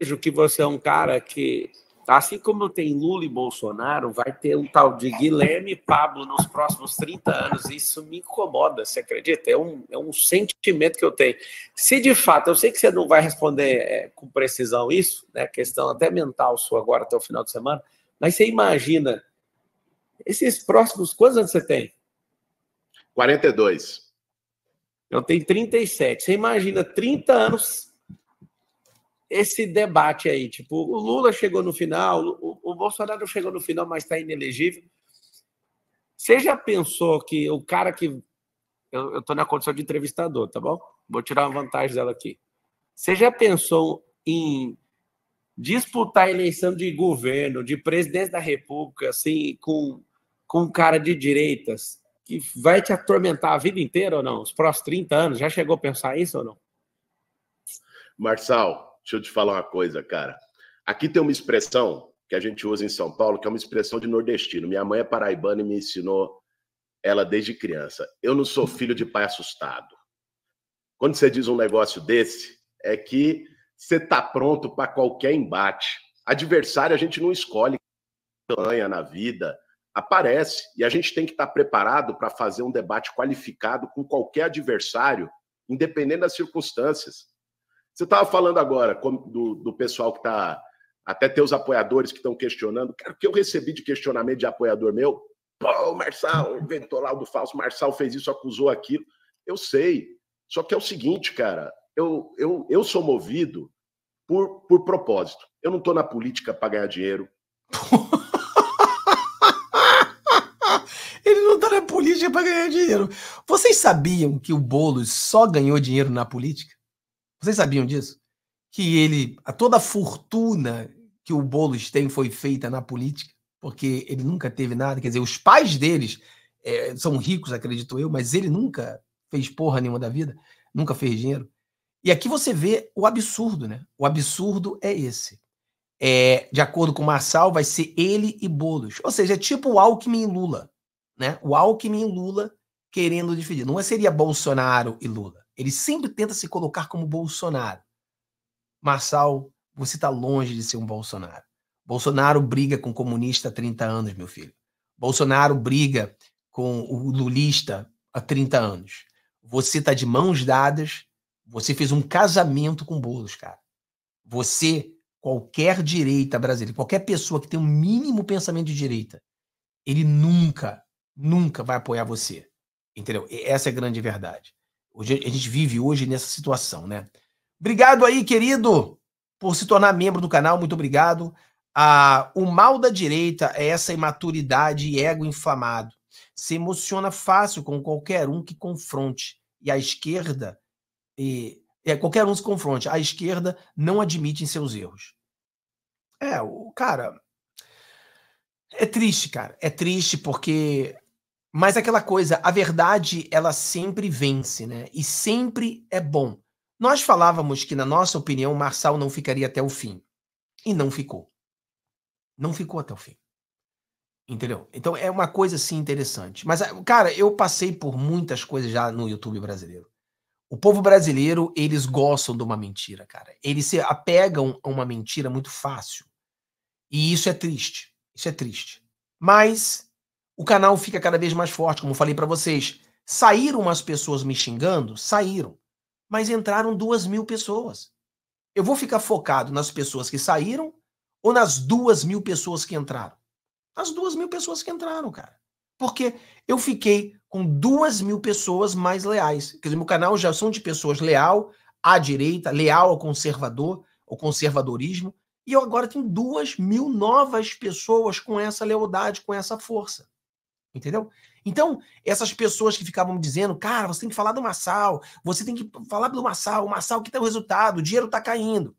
[SPEAKER 5] Vejo que você é um cara que Assim como tem Lula e Bolsonaro, vai ter um tal de Guilherme e Pablo nos próximos 30 anos. Isso me incomoda, você acredita? É um, é um sentimento que eu tenho. Se de fato, eu sei que você não vai responder é, com precisão isso, né? Questão até mental sua agora até o final de semana, mas você imagina esses próximos quantos anos você tem? 42. Eu tenho 37. Você imagina 30 anos esse debate aí. Tipo, o Lula chegou no final, o, o Bolsonaro chegou no final, mas está inelegível. Você já pensou que o cara que. Eu estou na condição de entrevistador, tá bom? Vou tirar uma vantagem dela aqui. Você já pensou em disputar a eleição de governo, de presidente da República, assim, com, com um cara de direitas que vai te atormentar a vida inteira ou não? Os próximos 30 anos? Já chegou a pensar isso ou não?
[SPEAKER 4] Marçal, Deixa eu te falar uma coisa, cara. Aqui tem uma expressão que a gente usa em São Paulo, que é uma expressão de nordestino. Minha mãe é paraibana e me ensinou ela desde criança. Eu não sou filho de pai assustado. Quando você diz um negócio desse, é que você tá pronto para qualquer embate. Adversário a gente não escolhe ganha na vida, aparece e a gente tem que estar tá preparado para fazer um debate qualificado com qualquer adversário, independente das circunstâncias. Você estava falando agora do, do pessoal que está. Até teus apoiadores que estão questionando. Cara, o que eu recebi de questionamento de apoiador meu? Pô, o Marçal inventou lá o do falso, Marçal fez isso, acusou aquilo. Eu sei. Só que é o seguinte, cara. Eu, eu, eu sou movido por, por propósito. Eu não estou na política para ganhar dinheiro.
[SPEAKER 1] Ele não está na política para ganhar dinheiro. Vocês sabiam que o Boulos só ganhou dinheiro na política? Vocês sabiam disso? Que ele, a toda a fortuna que o Boulos tem foi feita na política, porque ele nunca teve nada. Quer dizer, os pais deles é, são ricos, acredito eu, mas ele nunca fez porra nenhuma da vida, nunca fez dinheiro. E aqui você vê o absurdo, né? O absurdo é esse. É, de acordo com o Marçal, vai ser ele e Bolos. Ou seja, é tipo o Alckmin e Lula. Né? O Alckmin e Lula querendo dividir. Não seria Bolsonaro e Lula. Ele sempre tenta se colocar como Bolsonaro. Marçal, você está longe de ser um Bolsonaro. Bolsonaro briga com comunista há 30 anos, meu filho. Bolsonaro briga com o lulista há 30 anos. Você está de mãos dadas, você fez um casamento com bolos, cara. Você, qualquer direita brasileira, qualquer pessoa que tem um mínimo pensamento de direita, ele nunca, nunca vai apoiar você. Entendeu? essa é a grande verdade. Hoje, a gente vive hoje nessa situação, né? Obrigado aí, querido, por se tornar membro do canal. Muito obrigado. Ah, o mal da direita é essa imaturidade e ego inflamado. Se emociona fácil com qualquer um que confronte. E a esquerda, e, é, qualquer um se confronte. A esquerda não admite em seus erros. É, o cara. É triste, cara. É triste porque mas aquela coisa, a verdade, ela sempre vence, né? E sempre é bom. Nós falávamos que, na nossa opinião, Marçal não ficaria até o fim. E não ficou. Não ficou até o fim. Entendeu? Então é uma coisa assim interessante. Mas, ah, cara, eu passei por muitas coisas já no YouTube brasileiro. O povo brasileiro, eles gostam de uma mentira, cara. Eles se apegam a uma mentira muito fácil. E isso é triste. Isso é triste. Mas o canal fica cada vez mais forte, como falei para vocês. Saíram umas pessoas me xingando? Saíram. Mas entraram duas mil pessoas. Eu vou ficar focado nas pessoas que saíram ou nas duas mil pessoas que entraram? As duas mil pessoas que entraram, cara. Porque eu fiquei com duas mil pessoas mais leais. Quer dizer, meu canal já são de pessoas leal à direita, leal ao conservador, ao conservadorismo. E eu agora tenho duas mil novas pessoas com essa lealdade, com essa força. Entendeu? Então, essas pessoas que ficavam dizendo, cara, você tem que falar do Massal, você tem que falar do Massal, o Massal que tem tá o resultado, o dinheiro tá caindo.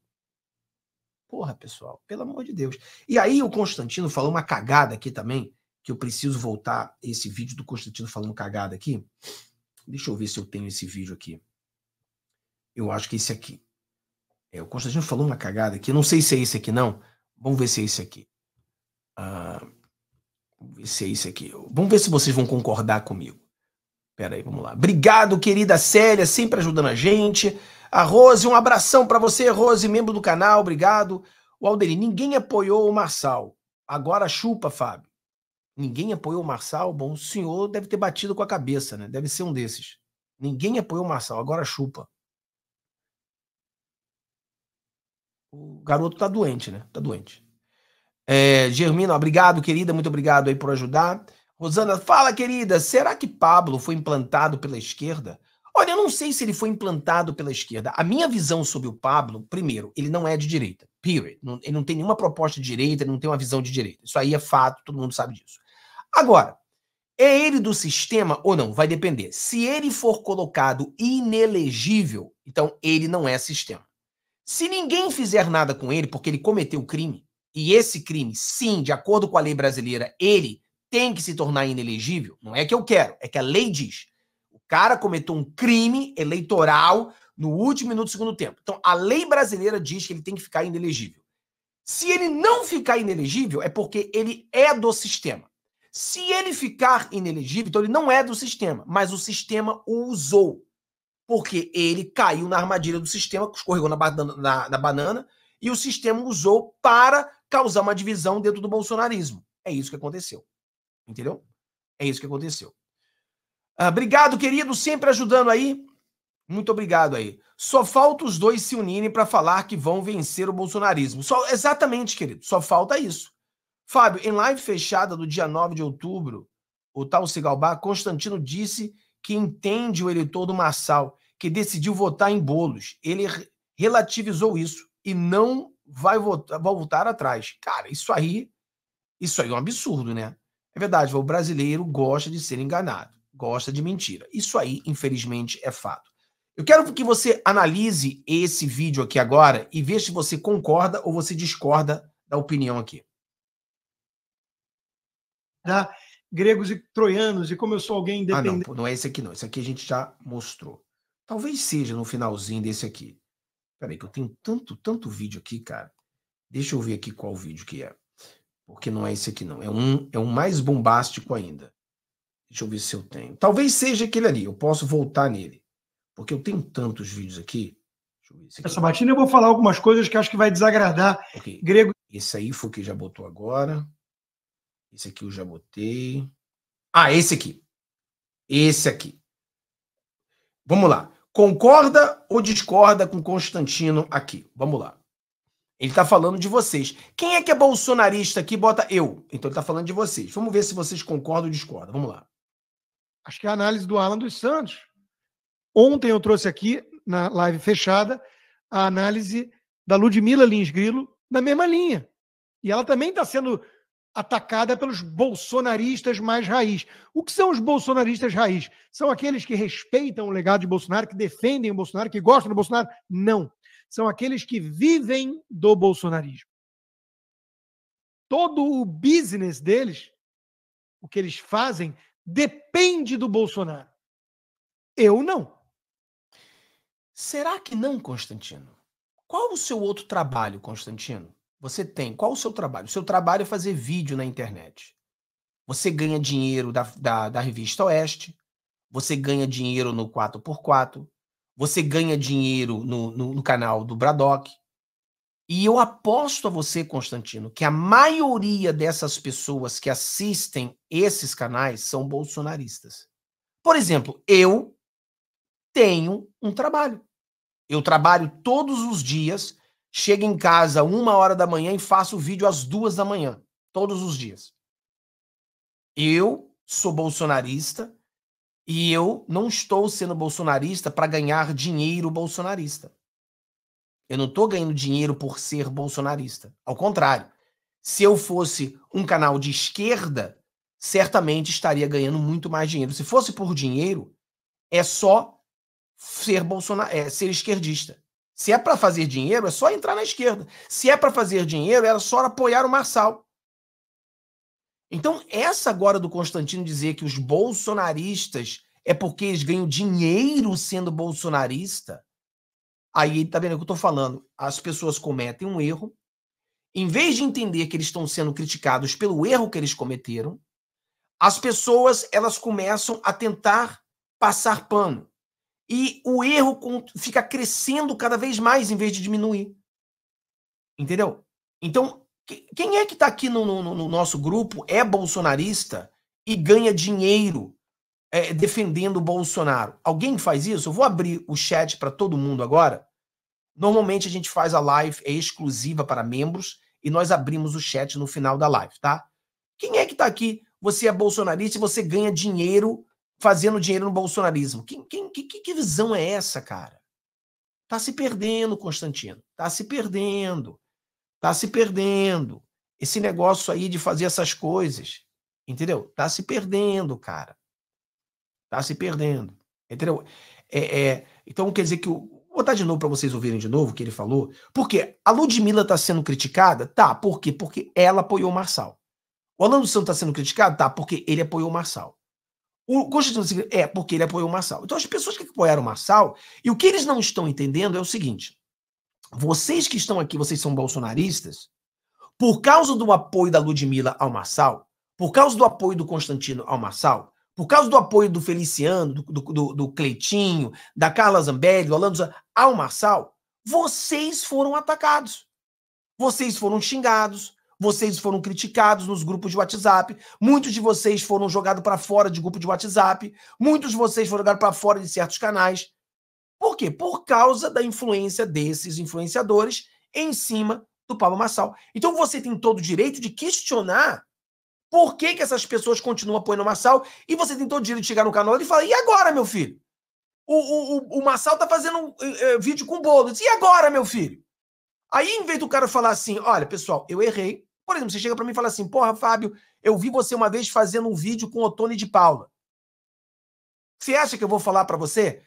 [SPEAKER 1] Porra, pessoal, pelo amor de Deus. E aí o Constantino falou uma cagada aqui também, que eu preciso voltar esse vídeo do Constantino falando cagada aqui. Deixa eu ver se eu tenho esse vídeo aqui. Eu acho que é esse aqui. É, o Constantino falou uma cagada aqui, não sei se é esse aqui não. Vamos ver se é esse aqui. Ah... Uh... Vamos ver se é isso aqui. Vamos ver se vocês vão concordar comigo. Pera aí, vamos lá. Obrigado, querida Célia, sempre ajudando a gente. A Rose, um abração para você, Rose, membro do canal, obrigado. O Alderi, ninguém apoiou o Marçal. Agora chupa, Fábio. Ninguém apoiou o Marçal? Bom, o senhor deve ter batido com a cabeça, né? Deve ser um desses. Ninguém apoiou o Marçal, agora chupa. O garoto tá doente, né? Tá doente. É, Germina, obrigado, querida, muito obrigado aí por ajudar. Rosana, fala, querida, será que Pablo foi implantado pela esquerda? Olha, eu não sei se ele foi implantado pela esquerda. A minha visão sobre o Pablo, primeiro, ele não é de direita, period. Ele não tem nenhuma proposta de direita, ele não tem uma visão de direita. Isso aí é fato, todo mundo sabe disso. Agora, é ele do sistema ou não? Vai depender. Se ele for colocado inelegível, então ele não é sistema. Se ninguém fizer nada com ele porque ele cometeu crime, e esse crime, sim, de acordo com a lei brasileira, ele tem que se tornar inelegível. Não é que eu quero, é que a lei diz. O cara cometeu um crime eleitoral no último minuto do segundo tempo. Então, a lei brasileira diz que ele tem que ficar inelegível. Se ele não ficar inelegível, é porque ele é do sistema. Se ele ficar inelegível, então ele não é do sistema, mas o sistema o usou. Porque ele caiu na armadilha do sistema, escorregou na, banana, na, na banana e o sistema usou para causar uma divisão dentro do bolsonarismo. É isso que aconteceu. Entendeu? É isso que aconteceu. Ah, obrigado, querido, sempre ajudando aí. Muito obrigado aí. Só falta os dois se unirem para falar que vão vencer o bolsonarismo. Só, exatamente, querido. Só falta isso. Fábio, em live fechada do dia 9 de outubro, o tal Cigalbá, Constantino disse que entende o eleitor do Marçal, que decidiu votar em bolos. Ele relativizou isso e não vai voltar, voltar atrás. Cara, isso aí, isso aí é um absurdo, né? É verdade, o brasileiro gosta de ser enganado, gosta de mentira. Isso aí, infelizmente, é fato. Eu quero que você analise esse vídeo aqui agora e veja se você concorda ou você discorda da opinião aqui. Da tá? gregos e troianos, e como eu sou alguém independente. Ah, não, não é esse aqui, não. Esse aqui a gente já mostrou. Talvez seja no finalzinho desse aqui. Peraí, que eu tenho tanto, tanto vídeo aqui, cara. Deixa eu ver aqui qual vídeo que é. Porque não é esse aqui, não. É um, é um mais bombástico ainda. Deixa eu ver se eu tenho. Talvez seja aquele ali. Eu posso voltar nele. Porque eu tenho tantos vídeos aqui.
[SPEAKER 2] Deixa eu ver esse aqui. Essa batida eu vou falar algumas coisas que acho que vai desagradar. Okay. Grego. Esse aí foi o que já botou
[SPEAKER 1] agora. Esse aqui eu já botei. Ah, esse aqui. Esse aqui. Vamos lá. Concorda ou discorda com Constantino aqui? Vamos lá. Ele está falando de vocês. Quem é que é bolsonarista aqui? Bota eu. Então ele está falando de vocês. Vamos ver se vocês concordam ou discordam. Vamos lá.
[SPEAKER 2] Acho que é a análise do Alan dos Santos. Ontem eu trouxe aqui, na live fechada, a análise da Ludmila Lins Grilo, na mesma linha. E ela também está sendo atacada pelos bolsonaristas mais raiz. O que são os bolsonaristas raiz? São aqueles que respeitam o legado de Bolsonaro, que defendem o Bolsonaro, que gostam do Bolsonaro? Não. São aqueles que vivem do bolsonarismo. Todo o business deles, o que eles fazem, depende do
[SPEAKER 1] Bolsonaro. Eu não. Será que não, Constantino? Qual o seu outro trabalho, Constantino? Você tem. Qual o seu trabalho? O seu trabalho é fazer vídeo na internet. Você ganha dinheiro da, da, da revista Oeste, você ganha dinheiro no 4x4, você ganha dinheiro no, no, no canal do Braddock. E eu aposto a você, Constantino, que a maioria dessas pessoas que assistem esses canais são bolsonaristas. Por exemplo, eu tenho um trabalho. Eu trabalho todos os dias chego em casa uma hora da manhã e faço vídeo às duas da manhã, todos os dias. Eu sou bolsonarista e eu não estou sendo bolsonarista para ganhar dinheiro bolsonarista. Eu não estou ganhando dinheiro por ser bolsonarista. Ao contrário, se eu fosse um canal de esquerda, certamente estaria ganhando muito mais dinheiro. Se fosse por dinheiro, é só ser bolsonar, é, ser esquerdista. Se é para fazer dinheiro, é só entrar na esquerda. Se é para fazer dinheiro, era só apoiar o Marçal. Então, essa agora do Constantino dizer que os bolsonaristas é porque eles ganham dinheiro sendo bolsonarista, aí tá vendo o que eu tô falando? As pessoas cometem um erro, em vez de entender que eles estão sendo criticados pelo erro que eles cometeram, as pessoas elas começam a tentar passar pano. E o erro fica crescendo cada vez mais em vez de diminuir. Entendeu? Então, quem é que está aqui no, no, no, nosso grupo é bolsonarista e ganha dinheiro é, defendendo o Bolsonaro? Alguém faz isso? Eu vou abrir o chat para todo mundo agora. Normalmente a gente faz a live, é exclusiva para membros, e nós abrimos o chat no final da live, tá? Quem é que está aqui? Você é bolsonarista e você ganha dinheiro fazendo dinheiro no bolsonarismo. Que, que, que visão é essa, cara? Tá se perdendo, Constantino. Tá se perdendo. Tá se perdendo. Esse negócio aí de fazer essas coisas, entendeu? Tá se perdendo, cara. Tá se perdendo. Entendeu? É, é, então quer dizer que Vou botar de novo para vocês ouvirem de novo o que ele falou. Porque a Ludmilla está sendo criticada? Tá, por quê? Porque ela apoiou o Marçal. O Alan dos Santos está sendo criticado? Tá, porque ele apoiou o Marçal. O Constituição é porque ele apoiou o Marçal. Então, as pessoas que apoiaram o Marçal, e o que eles não estão entendendo é o seguinte: vocês que estão aqui, vocês são bolsonaristas, por causa do apoio da Ludmilla ao Marçal, por causa do apoio do Constantino ao Marçal, por causa do apoio do Feliciano, do, do, do Cleitinho, da Carla Zambelli, do Orlando ao Marçal, vocês foram atacados. Vocês foram xingados, vocês foram criticados nos grupos de WhatsApp. Muitos de vocês foram jogados para fora de grupo de WhatsApp. Muitos de vocês foram jogados para fora de certos canais. Por quê? Por causa da influência desses influenciadores em cima do Pablo Massal. Então você tem todo o direito de questionar por que, que essas pessoas continuam apoiando o Massal e você tem todo o direito de chegar no canal e falar: e agora, meu filho? O, o, o Massal tá fazendo um, eh, eh, vídeo com bolo. E agora, meu filho? Aí, em vez do cara falar assim: olha, pessoal, eu errei, por exemplo, você chega para mim e fala assim: Porra, Fábio, eu vi você uma vez fazendo um vídeo com o Tony de Paula. Você acha que eu vou falar para você?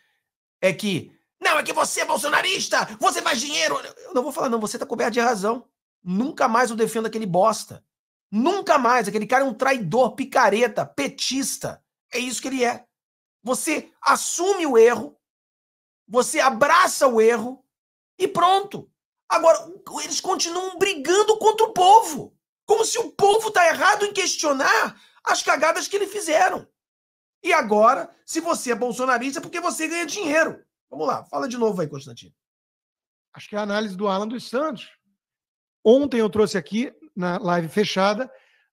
[SPEAKER 1] É que, não, é que você é bolsonarista, você faz dinheiro. Eu não vou falar, não, você tá coberto de razão. Nunca mais eu defendo aquele bosta. Nunca mais. Aquele cara é um traidor, picareta, petista. É isso que ele é. Você assume o erro, você abraça o erro e pronto. Agora, eles continuam brigando contra o povo. Como se o povo está errado em questionar as cagadas que eles fizeram. E agora, se você é bolsonarista, é porque você ganha dinheiro. Vamos lá, fala de novo aí, Constantino.
[SPEAKER 2] Acho que é a análise do Alan dos Santos. Ontem eu trouxe aqui, na live fechada,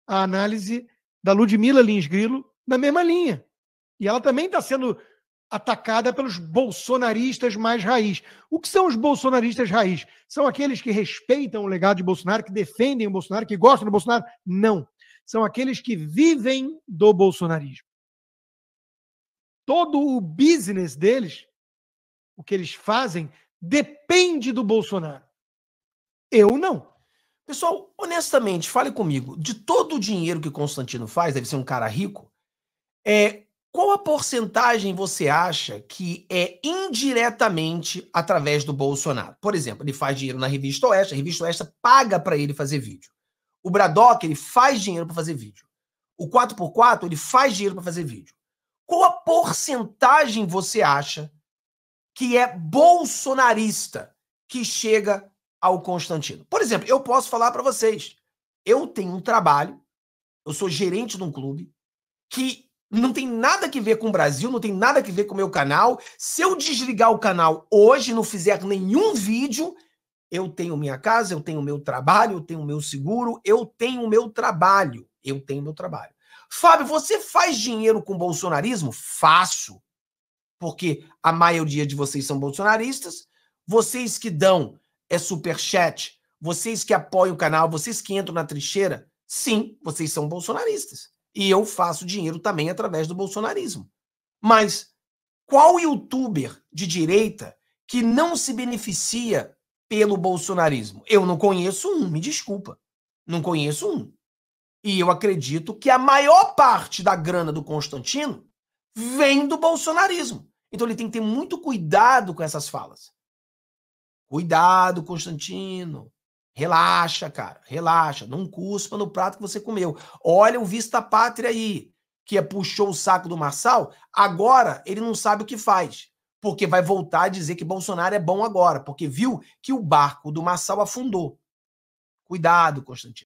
[SPEAKER 2] a análise da Ludmila Lins Grilo, na mesma linha. E ela também está sendo atacada pelos bolsonaristas mais raiz. O que são os bolsonaristas raiz? São aqueles que respeitam o legado de Bolsonaro, que defendem o Bolsonaro, que gostam do Bolsonaro? Não. São aqueles que vivem do bolsonarismo. Todo o business deles, o que eles fazem, depende
[SPEAKER 1] do Bolsonaro. Eu não. Pessoal, honestamente, fale comigo. De todo o dinheiro que Constantino faz, deve ser um cara rico. É, qual a porcentagem você acha que é indiretamente através do Bolsonaro? Por exemplo, ele faz dinheiro na Revista Oeste, a Revista Oeste paga para ele fazer vídeo. O Braddock, ele faz dinheiro para fazer vídeo. O 4x4, ele faz dinheiro para fazer vídeo. Qual a porcentagem você acha que é bolsonarista que chega ao Constantino? Por exemplo, eu posso falar para vocês. Eu tenho um trabalho, eu sou gerente de um clube que não tem nada que ver com o Brasil, não tem nada que ver com o meu canal. Se eu desligar o canal hoje, não fizer nenhum vídeo, eu tenho minha casa, eu tenho meu trabalho, eu tenho meu seguro, eu tenho meu trabalho, eu tenho meu trabalho. Fábio, você faz dinheiro com bolsonarismo? Faço. Porque a maioria de vocês são bolsonaristas, vocês que dão é superchat, vocês que apoiam o canal, vocês que entram na trincheira, sim, vocês são bolsonaristas. E eu faço dinheiro também através do bolsonarismo. Mas qual youtuber de direita que não se beneficia pelo bolsonarismo? Eu não conheço um, me desculpa. Não conheço um. E eu acredito que a maior parte da grana do Constantino vem do bolsonarismo. Então ele tem que ter muito cuidado com essas falas. Cuidado, Constantino. Relaxa, cara, relaxa. Não cuspa no prato que você comeu. Olha o Vista Pátria aí, que é puxou o saco do Marçal. Agora ele não sabe o que faz, porque vai voltar a dizer que Bolsonaro é bom agora, porque viu que o barco do Marçal afundou. Cuidado, Constantino.